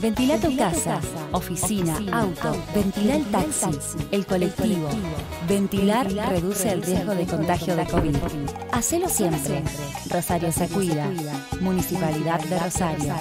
Ventila tu casa, oficina, auto, ventila el taxi, el, colectivo. Ventilar, reduce el riesgo de contagio de COVID. Hacelo siempre. Rosario se cuida. Municipalidad de Rosario.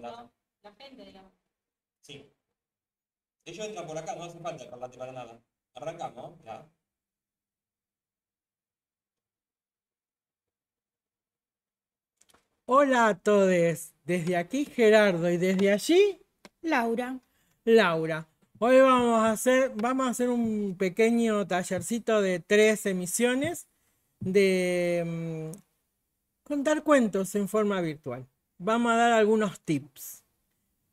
la gente, digamos. Sí. Ellos entran por acá, no hace falta el parlante para nada. Arrancamos, ¿ya? Hola a todos, desde aquí Gerardo y desde allí Laura. Laura, hoy vamos a hacer, vamos a hacer un pequeño tallercito de tres emisiones de mm, contar cuentos en forma virtual vamos a dar algunos tips.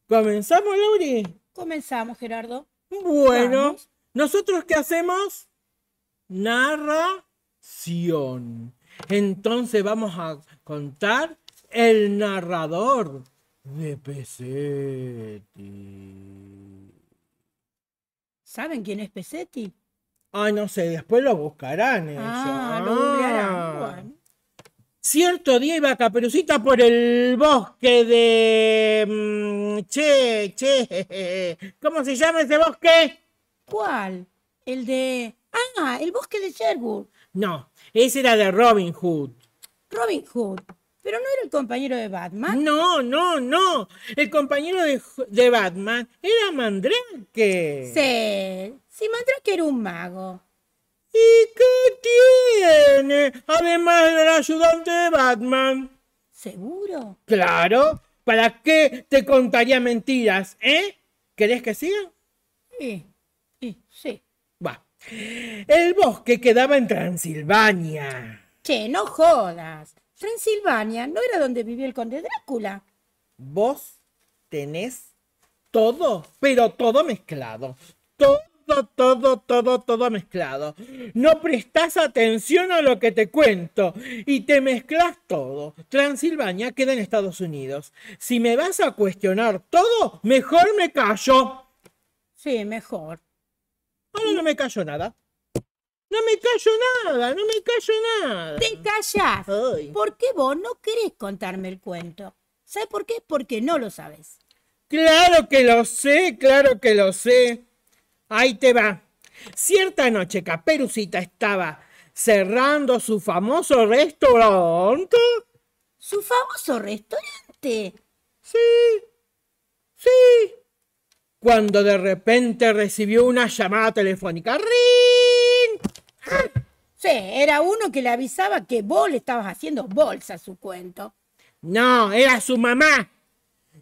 ¿Comenzamos, Lauri? Comenzamos, Gerardo. Bueno, ¿nosotros qué hacemos? Narración. Entonces vamos a contar el narrador de Pesetti. ¿Saben quién es Pesetti? Ay, no sé, después lo buscarán. Ah, lo buscarán. Cierto día iba a Caperucita por el bosque de... Mm, che, che, ¿cómo se llama ese bosque? ¿Cuál? El de... Ah, el bosque de Sherwood. No, ese era de Robin Hood. Robin Hood. Pero no era el compañero de Batman. No, no, no. El compañero de, de Batman era Mandrake. Sí, sí, Mandrake era un mago. ¿Y qué tiene? Además del ayudante de Batman. ¿Seguro? Claro. ¿Para qué te contaría mentiras, eh? ¿Querés que siga? Sí, sí, sí. Va. El bosque quedaba en Transilvania. Che, no jodas. Transilvania no era donde vivía el conde Drácula. Vos tenés todo, pero todo mezclado. Todo todo, todo, todo, todo mezclado. No prestas atención a lo que te cuento y te mezclas todo. Transilvania queda en Estados Unidos. Si me vas a cuestionar todo, mejor me callo. Sí, mejor. Ahora no me callo nada. No me callo nada, no me callo nada. Te callas. qué vos no querés contarme el cuento? ¿Sabes por qué? Porque no lo sabes. Claro que lo sé, claro que lo sé. Ahí te va. Cierta noche Caperucita estaba cerrando su famoso restaurante. ¿Su famoso restaurante? Sí, sí. Cuando de repente recibió una llamada telefónica. ¡Ring! sí, era uno que le avisaba que vos le estabas haciendo bolsa su cuento. No, era su mamá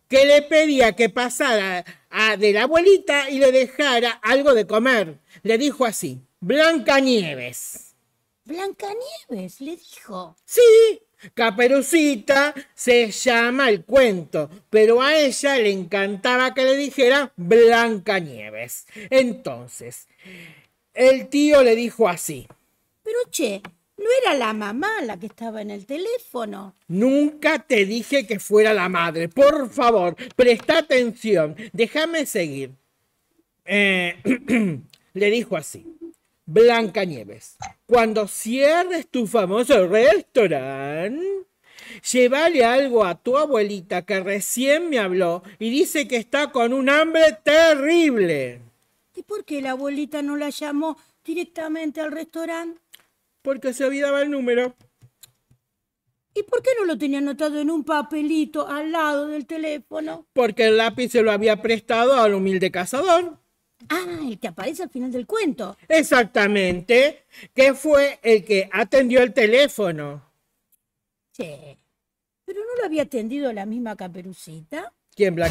que le pedía que pasara a, de la abuelita y le dejara algo de comer. Le dijo así, Blanca Nieves. Blanca Nieves, le dijo. Sí, Caperucita se llama el cuento, pero a ella le encantaba que le dijera Blanca Nieves. Entonces, el tío le dijo así. Pero che, no era la mamá la que estaba en el teléfono. Nunca te dije que fuera la madre. Por favor, presta atención. Déjame seguir. Eh, le dijo así. Blanca Nieves, cuando cierres tu famoso restaurante, llévale algo a tu abuelita que recién me habló y dice que está con un hambre terrible. ¿Y por qué la abuelita no la llamó directamente al restaurante? Porque se olvidaba el número. ¿Y por qué no lo tenía anotado en un papelito al lado del teléfono? Porque el lápiz se lo había prestado al humilde cazador. Ah, el que aparece al final del cuento. Exactamente, que fue el que atendió el teléfono. Sí. ¿Pero no lo había atendido la misma caperucita? ¿Quién, la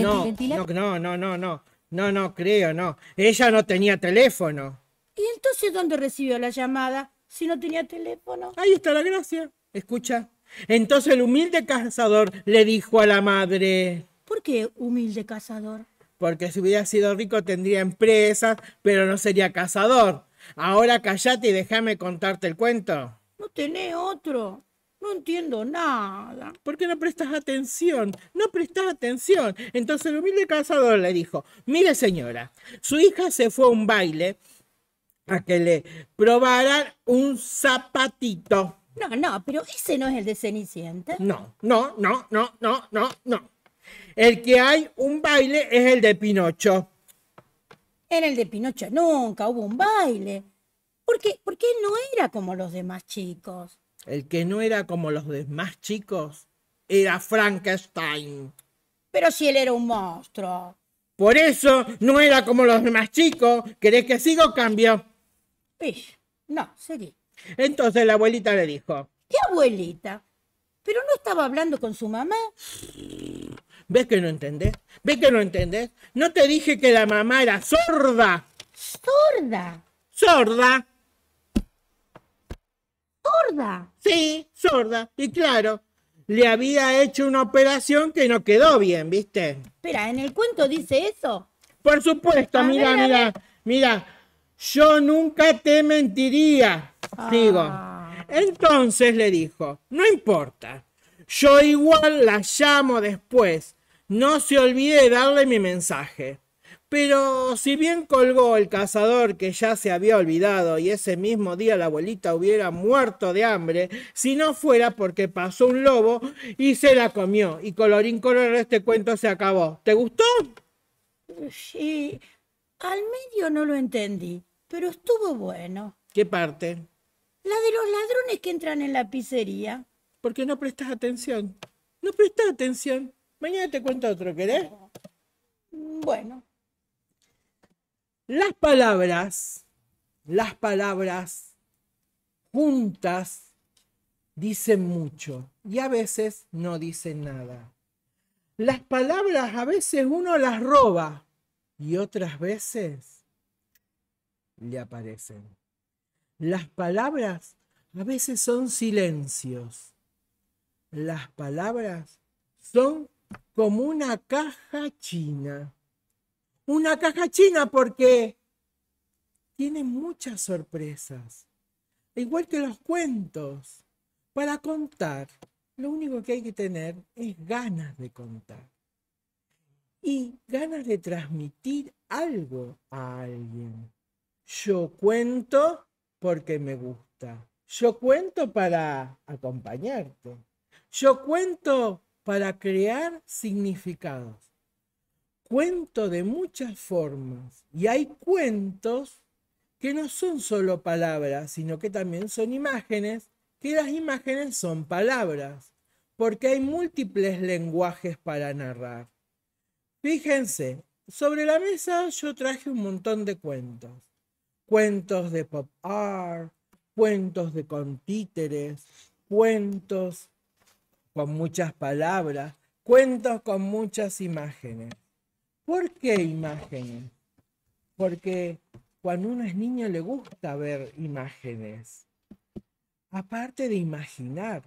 no, no, no, no, no, no, no creo, no. Ella no tenía teléfono. ¿Y entonces dónde recibió la llamada si no tenía teléfono? Ahí está la gracia. Escucha. Entonces el humilde cazador le dijo a la madre. ¿Por qué humilde cazador? Porque si hubiera sido rico tendría empresas, pero no sería cazador. Ahora callate y déjame contarte el cuento. No tenés otro. No entiendo nada. ¿Por qué no prestas atención? No prestas atención. Entonces el humilde cazador le dijo, mire señora, su hija se fue a un baile a que le probaran un zapatito. No, no, pero ese no es el de Cenicienta. No, no, no, no, no, no, no. El que hay un baile es el de Pinocho. En el de Pinocho nunca hubo un baile. Porque, porque no era como los demás chicos. El que no era como los demás chicos era Frankenstein. Pero si él era un monstruo. Por eso no era como los demás chicos. ¿Querés que sigo o cambio? No, seguí. Entonces la abuelita le dijo. ¿Qué abuelita? ¿Pero no estaba hablando con su mamá? ¿Ves que no entendés? ¿Ves que no entendés? ¿No te dije que la mamá era sorda? ¿Sorda? ¿Sorda? ¿Sorda? Sí, sorda. Y claro, le había hecho una operación que no quedó bien, ¿viste? Espera, ¿en el cuento dice eso? Por supuesto, mira, mira, mira yo nunca te mentiría, ah. digo. Entonces le dijo, no importa, yo igual la llamo después, no se olvide darle mi mensaje. Pero si bien colgó el cazador que ya se había olvidado y ese mismo día la abuelita hubiera muerto de hambre, si no fuera porque pasó un lobo y se la comió. Y colorín colorado este cuento se acabó. ¿Te gustó? Sí, al medio no lo entendí pero estuvo bueno. ¿Qué parte? La de los ladrones que entran en la pizzería. Porque no prestas atención. No prestas atención. Mañana te cuento otro, ¿querés? Bueno. Las palabras, las palabras juntas dicen mucho y a veces no dicen nada. Las palabras a veces uno las roba y otras veces le aparecen. Las palabras a veces son silencios. Las palabras son como una caja china. Una caja china porque tiene muchas sorpresas. Igual que los cuentos. Para contar, lo único que hay que tener es ganas de contar. Y ganas de transmitir algo a alguien. Yo cuento porque me gusta. Yo cuento para acompañarte. Yo cuento para crear significados. Cuento de muchas formas. Y hay cuentos que no son solo palabras, sino que también son imágenes, que las imágenes son palabras, porque hay múltiples lenguajes para narrar. Fíjense, sobre la mesa yo traje un montón de cuentos cuentos de pop art, cuentos de contíteres, cuentos con muchas palabras, cuentos con muchas imágenes. ¿Por qué imágenes? Porque cuando uno es niño le gusta ver imágenes, aparte de imaginar.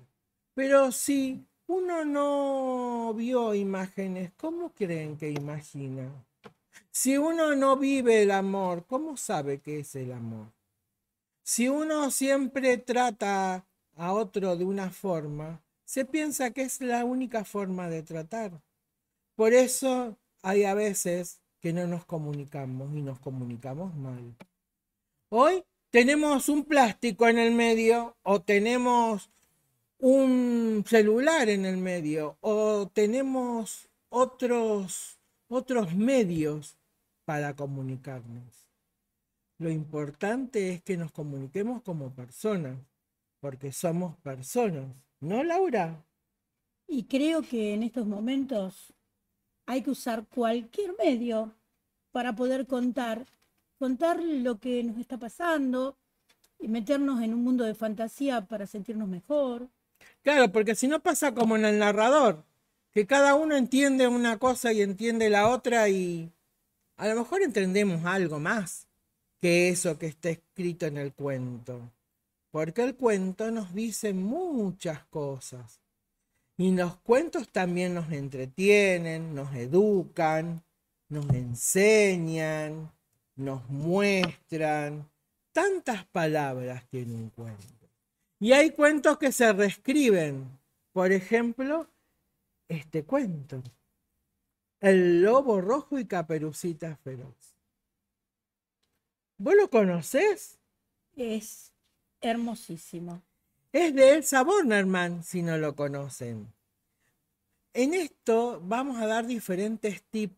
Pero si uno no vio imágenes, ¿cómo creen que imagina? Si uno no vive el amor, ¿cómo sabe qué es el amor? Si uno siempre trata a otro de una forma, se piensa que es la única forma de tratar. Por eso hay a veces que no nos comunicamos y nos comunicamos mal. Hoy tenemos un plástico en el medio o tenemos un celular en el medio o tenemos otros otros medios para comunicarnos. Lo importante es que nos comuniquemos como personas, porque somos personas, ¿no, Laura? Y creo que en estos momentos hay que usar cualquier medio para poder contar, contar lo que nos está pasando y meternos en un mundo de fantasía para sentirnos mejor. Claro, porque si no pasa como en el narrador, que cada uno entiende una cosa y entiende la otra y a lo mejor entendemos algo más que eso que está escrito en el cuento. Porque el cuento nos dice muchas cosas. Y los cuentos también nos entretienen, nos educan, nos enseñan, nos muestran. Tantas palabras tiene un cuento. Y hay cuentos que se reescriben. Por ejemplo, este cuento. El lobo rojo y caperucita feroz. ¿Vos lo conocés? Es hermosísimo. Es de Elsa Bornerman, si no lo conocen. En esto vamos a dar diferentes tips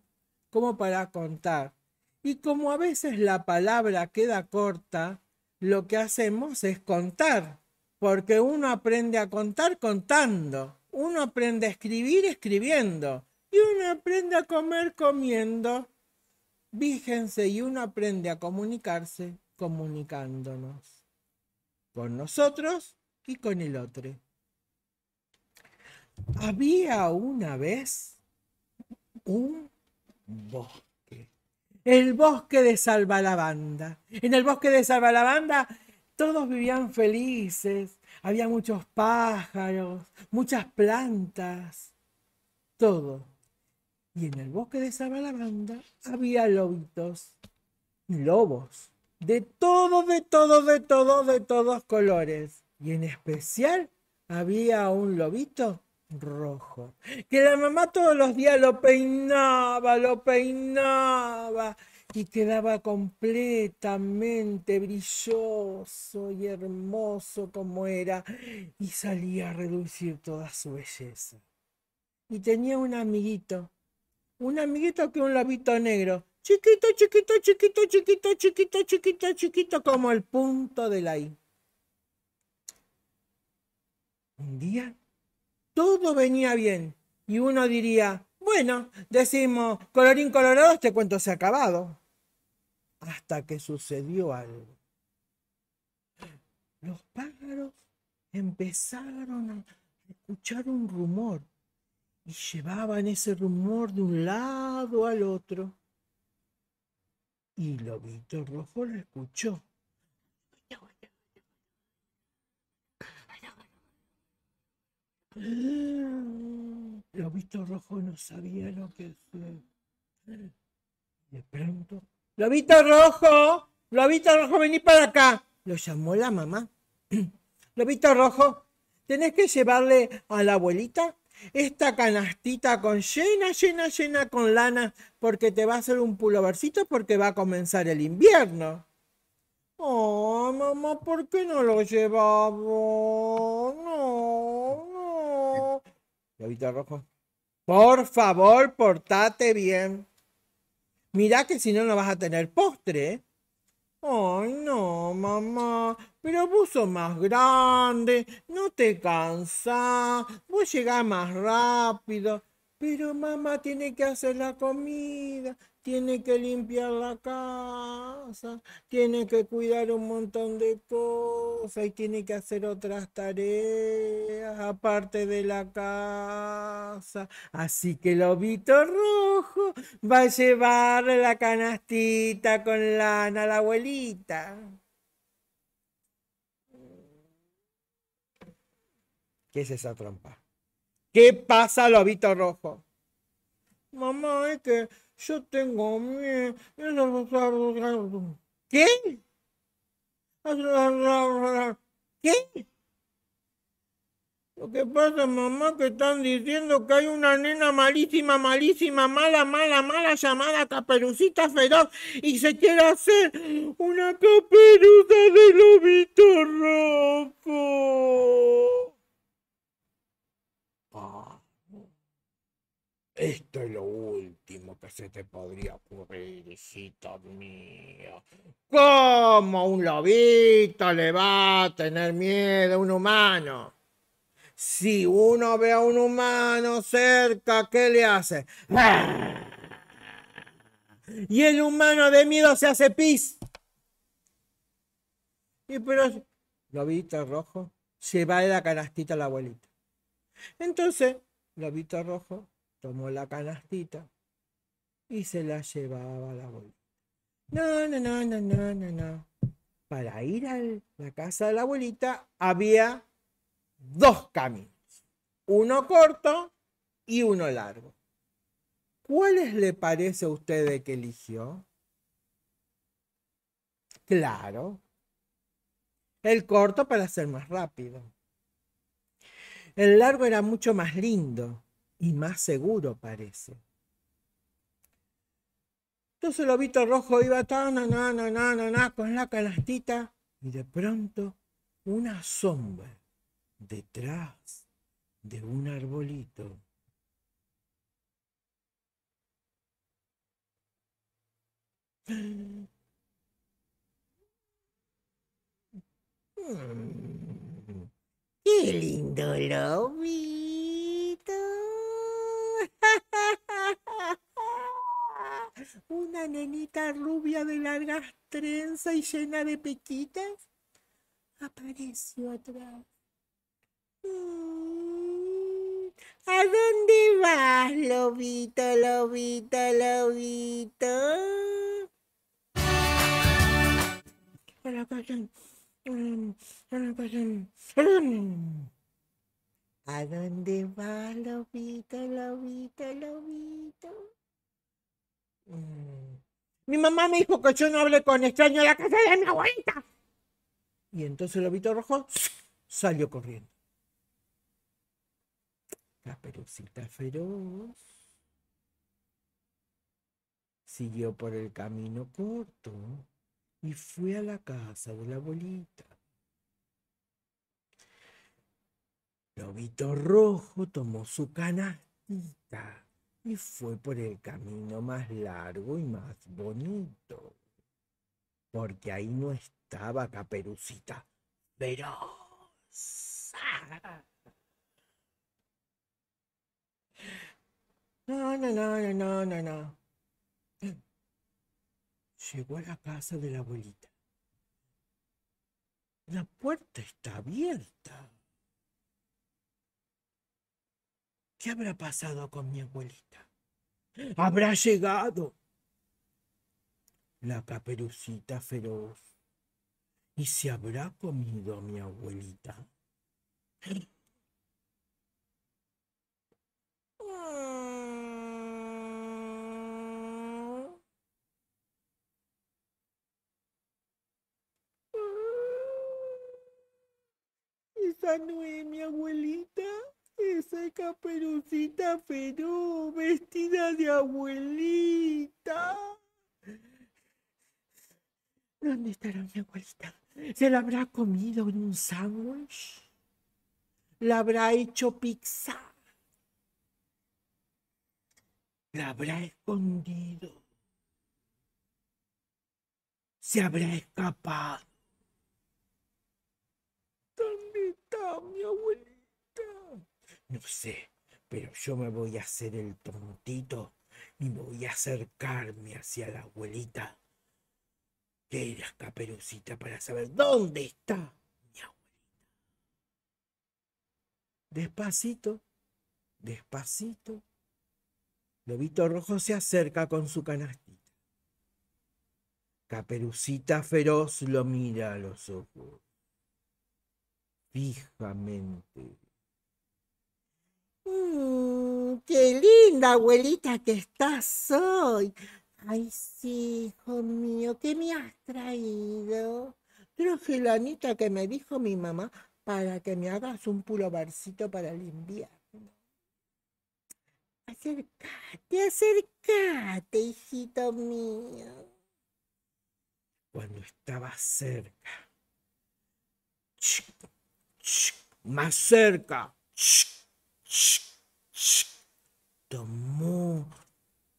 como para contar. Y como a veces la palabra queda corta, lo que hacemos es contar, porque uno aprende a contar contando. Uno aprende a escribir escribiendo y uno aprende a comer comiendo. Fíjense, y uno aprende a comunicarse comunicándonos con nosotros y con el otro. Había una vez un bosque, el bosque de Salvalabanda. En el bosque de Salvalabanda. Todos vivían felices, había muchos pájaros, muchas plantas, todo. Y en el bosque de Sabalabanda había lobitos, lobos, de todo, de todo, de todo, de todos colores. Y en especial había un lobito rojo, que la mamá todos los días lo peinaba, lo peinaba, y quedaba completamente brilloso y hermoso como era y salía a reducir toda su belleza. Y tenía un amiguito, un amiguito que un lobito negro, chiquito, chiquito, chiquito, chiquito, chiquito, chiquito, chiquito, como el punto de la I. Un día todo venía bien y uno diría, bueno, decimos, colorín colorado, este cuento se ha acabado hasta que sucedió algo. Los pájaros empezaron a escuchar un rumor y llevaban ese rumor de un lado al otro. Y Lobito Rojo lo escuchó. Lobito Rojo no sabía lo que fue. De pronto Lobito rojo, lobito rojo, vení para acá. Lo llamó la mamá. Lobito rojo, tenés que llevarle a la abuelita esta canastita con llena, llena, llena con lana, porque te va a hacer un pulovercito porque va a comenzar el invierno. Oh, mamá, ¿por qué no lo llevaba? No, no. Lobito rojo. Por favor, portate bien. Mira que si no, no vas a tener postre. Ay, no, mamá, pero vos sos más grande, no te cansás, vos llegás más rápido. Pero mamá tiene que hacer la comida tiene que limpiar la casa, tiene que cuidar un montón de cosas y tiene que hacer otras tareas aparte de la casa. Así que el lobito rojo va a llevar la canastita con lana a la abuelita. ¿Qué es esa trompa? ¿Qué pasa, lobito rojo? Mamá, es que yo tengo miedo. ¿Qué? ¿Qué? Lo que pasa, mamá, que están diciendo que hay una nena malísima, malísima, mala, mala, mala llamada Caperucita Feroz y se quiere hacer una caperuza de lobito rojo. Esto es lo último que se te podría ocurrir, hijito mío. ¿Cómo un lobito le va a tener miedo a un humano? Si uno ve a un humano cerca, ¿qué le hace? Y el humano de miedo se hace pis. Y pero, lobito rojo, se va de la canastita a la abuelita. Entonces, lobito rojo tomó la canastita y se la llevaba a la abuelita. No, no, no, no, no, no, no. Para ir a la casa de la abuelita había dos caminos, uno corto y uno largo. ¿Cuáles le parece a usted que eligió? Claro, el corto para ser más rápido. El largo era mucho más lindo, y más seguro parece. Entonces el lobito rojo iba tan, na, na, na, na, con la canastita y de pronto una sombra detrás de un arbolito. Mm. ¡Qué lindo lobito! Una nenita rubia de largas trenzas y llena de pequitas apareció atrás. Mm, ¿A dónde vas, lobito, lobito, lobito? la ¿A dónde va Lobito, Lobito, Lobito? Mm. Mi mamá me dijo que yo no hablé con extraño la casa de mi abuelita. Y entonces el Lobito Rojo salió corriendo. perucita feroz siguió por el camino corto y fue a la casa de la abuelita. El Lobito Rojo tomó su canastita y fue por el camino más largo y más bonito, porque ahí no estaba Caperucita No, No, no, no, no, no, no. Llegó a la casa de la abuelita. La puerta está abierta. ¿Qué habrá pasado con mi abuelita? ¿Habrá llegado? La caperucita feroz. ¿Y se habrá comido a mi abuelita? Esa no es mi abuelita esa caperucita pero vestida de abuelita. ¿Dónde estará mi abuelita? ¿Se la habrá comido en un sándwich? ¿La habrá hecho pizza? ¿La habrá escondido? ¿Se habrá escapado? ¿Dónde está mi abuelita? No sé, pero yo me voy a hacer el tontito y voy a acercarme hacia la abuelita. ¿Qué era, caperucita, para saber dónde está mi abuelita? Despacito, despacito, Lobito Rojo se acerca con su canastita. Caperucita feroz lo mira a los ojos. Fijamente qué linda abuelita que estás hoy. Ay, sí, hijo mío, ¿qué me has traído? Traje la anita que me dijo mi mamá para que me hagas un barcito para el invierno. Acércate, acércate, hijito mío. Cuando estaba cerca, ¡Chic, más cerca, chic! tomó,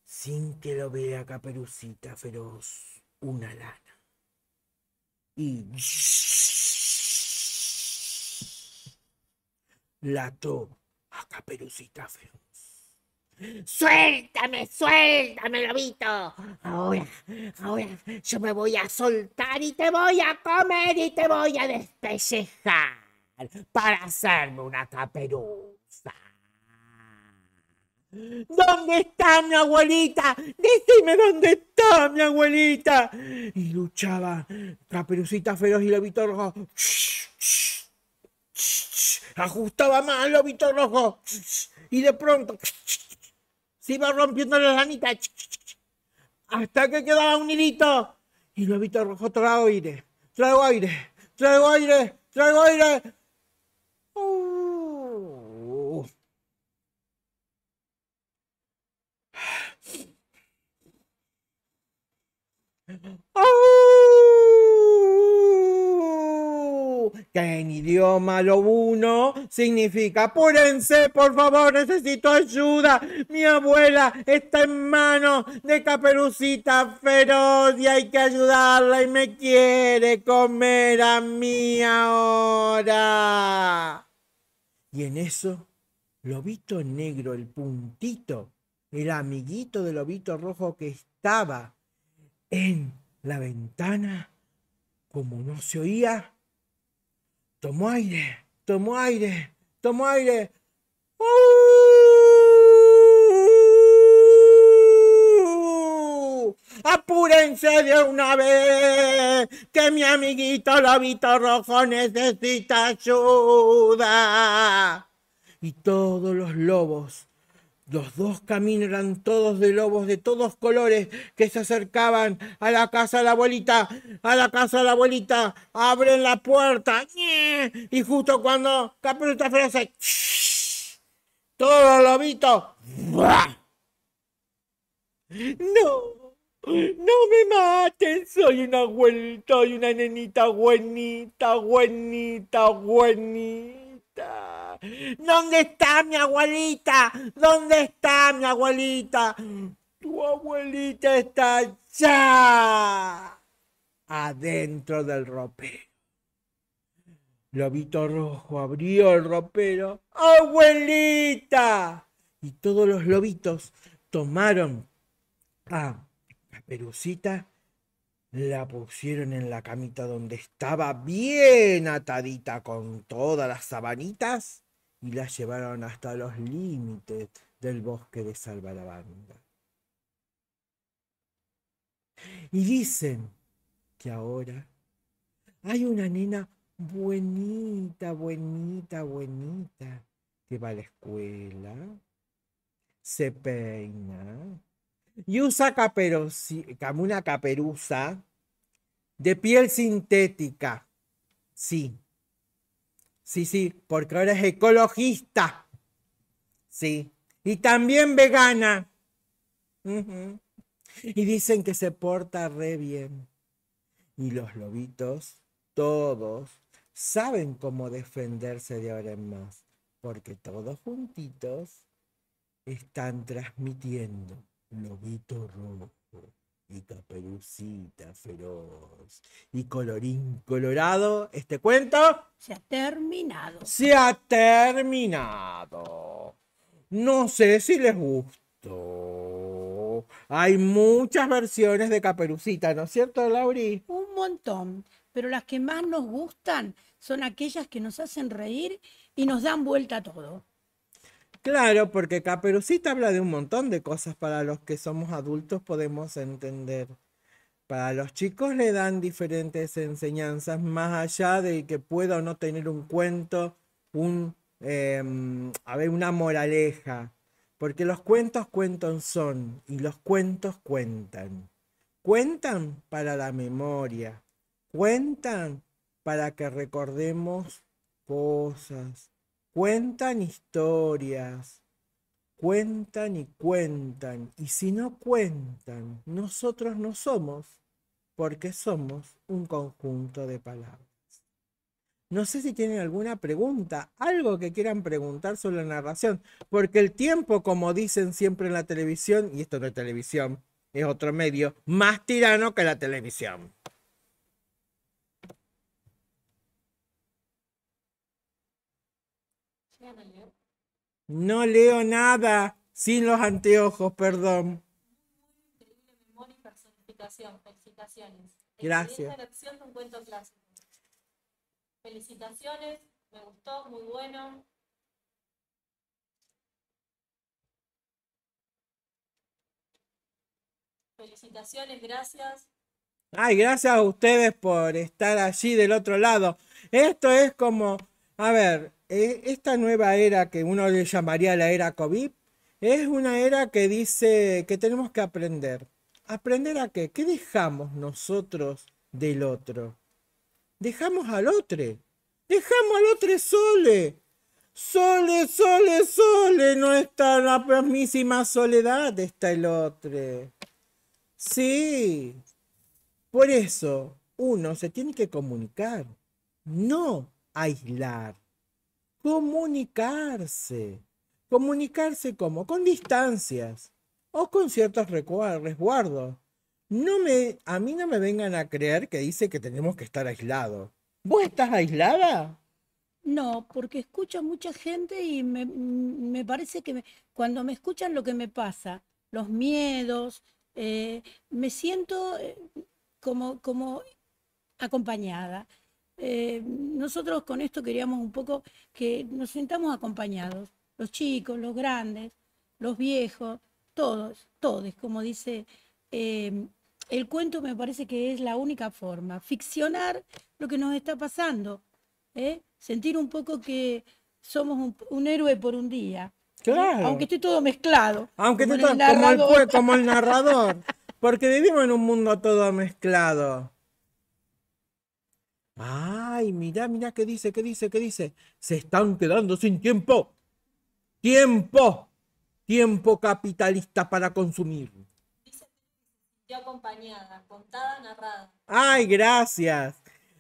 sin que lo vea Caperucita Feroz, una lana. Y la tomó a Caperucita Feroz. Suéltame, suéltame, lobito. Ahora, ahora yo me voy a soltar y te voy a comer y te voy a despellejar para hacerme una caperu ¿Dónde está mi abuelita? Decime dónde está mi abuelita. Y luchaba Caperucita Feroz y Lobito Rojo. Ajustaba más el Lobito Rojo. Y de pronto se iba rompiendo las lanitas. Hasta que quedaba un hilito. Y Lobito Rojo trajo aire, trago aire, trago aire, Traigo aire. ¡Oh! Que en idioma uno significa apúrense, por favor, necesito ayuda. Mi abuela está en manos de caperucita feroz y hay que ayudarla y me quiere comer a mí ahora. Y en eso, Lobito Negro, el puntito, el amiguito del Lobito Rojo que estaba en la ventana. Como no se oía, tomó aire, tomó aire, tomó aire. ¡Uh! ¡Apúrense de una vez! Que mi amiguito Lobito Rojo necesita ayuda. Y todos los lobos los dos eran todos de lobos de todos colores que se acercaban a la casa de la abuelita, a la casa de la abuelita, abren la puerta y justo cuando capruta frase, Todos los lobitos... No, no me maten, soy una abuelita, soy una nenita buenita, buenita, buenita. ¿Dónde está mi abuelita? ¿Dónde está mi abuelita? Tu abuelita está ya adentro del ropero. Lobito Rojo abrió el ropero. ¡Abuelita! Y todos los lobitos tomaron a perucita. La pusieron en la camita donde estaba bien atadita con todas las sabanitas y la llevaron hasta los límites del bosque de Salvalavanda. Y dicen que ahora hay una nena buenita, buenita, buenita, que va a la escuela, se peina, y usa una caperuza de piel sintética. Sí. Sí, sí, porque ahora es ecologista. Sí. Y también vegana. Y dicen que se porta re bien. Y los lobitos, todos, saben cómo defenderse de ahora en más. Porque todos juntitos están transmitiendo Lobito Rojo y Caperucita Feroz. Y colorín colorado, este cuento se ha terminado. Se ha terminado. No sé si les gustó. Hay muchas versiones de Caperucita, ¿no es cierto, Lauri? Un montón, pero las que más nos gustan son aquellas que nos hacen reír y nos dan vuelta a todo. Claro, porque Caperucita habla de un montón de cosas para los que somos adultos podemos entender. Para los chicos le dan diferentes enseñanzas, más allá de que pueda o no tener un cuento, un, em, una moraleja. Porque los cuentos cuentan son y los cuentos cuentan. Cuentan para la memoria, cuentan para que recordemos cosas, Cuentan historias, cuentan y cuentan, y si no cuentan, nosotros no somos, porque somos un conjunto de palabras. No sé si tienen alguna pregunta, algo que quieran preguntar sobre la narración, porque el tiempo, como dicen siempre en la televisión, y esto no es televisión, es otro medio, más tirano que la televisión. No leo nada sin los anteojos, perdón. Felicitaciones. Gracias. Felicitaciones, me gustó, muy bueno. Felicitaciones, gracias. Ay, gracias a ustedes por estar allí del otro lado. Esto es como, a ver, eh, esta nueva era que uno le llamaría la era COVID, es una era que dice que tenemos que aprender. ¿Aprender a qué? ¿Qué dejamos nosotros del otro? Dejamos al otro. Dejamos al otro sole. Sole, sole, sole. No está la mismísima soledad, está el otro. Sí. Por eso uno se tiene que comunicar, no aislar comunicarse. Comunicarse como con distancias o con ciertos resguardos. No me, a mí no me vengan a creer que dice que tenemos que estar aislados. ¿Vos estás aislada? No, porque escucho a mucha gente y me, parece que cuando me escuchan lo que me pasa, los miedos, eh, me siento eh, como, como acompañada. Eh, nosotros con esto queríamos un poco que nos sintamos acompañados, los chicos, los grandes, los viejos, todos, todos, como dice, eh, el cuento me parece que es la única forma, ficcionar lo que nos está pasando, ¿eh? sentir un poco que somos un, héroe por un día. Claro. Aunque esté todo mezclado. Aunque como el narrador. Porque vivimos en un mundo todo mezclado. Ay, mira, mira qué dice, qué dice, qué dice. Se están quedando sin tiempo. Tiempo. Tiempo capitalista para consumir. Dice, acompañada, contada, narrada. Ay, gracias.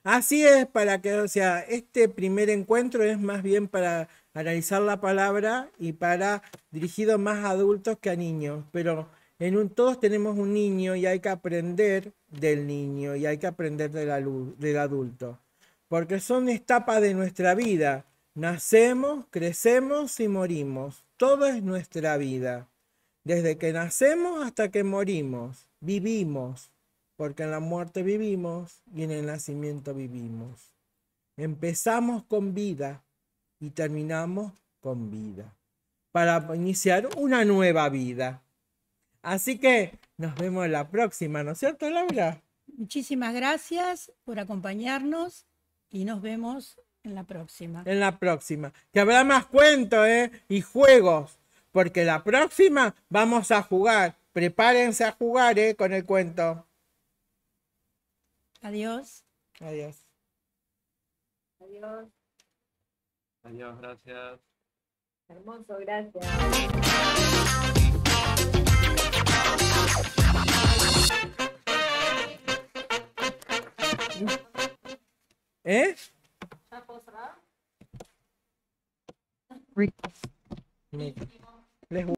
Así es, para que, o sea, este primer encuentro es más bien para analizar la palabra y para dirigido más a adultos que a niños. Pero en todos tenemos un niño y hay que aprender del niño y hay que aprender del, del adulto, porque son etapas de nuestra vida. Nacemos, crecemos y morimos. toda es nuestra vida. Desde que nacemos hasta que morimos, vivimos, porque en la muerte vivimos y en el nacimiento vivimos. Empezamos con vida y terminamos con vida, para iniciar una nueva vida. Así que nos vemos la próxima, ¿no es cierto, Laura? Muchísimas gracias por acompañarnos y nos vemos en la próxima. En la próxima. Que habrá más cuentos ¿eh? y juegos, porque la próxima vamos a jugar. Prepárense a jugar ¿eh? con el cuento. Adiós. Adiós. Adiós. Adiós, gracias. Hermoso, gracias. Eh? Rick.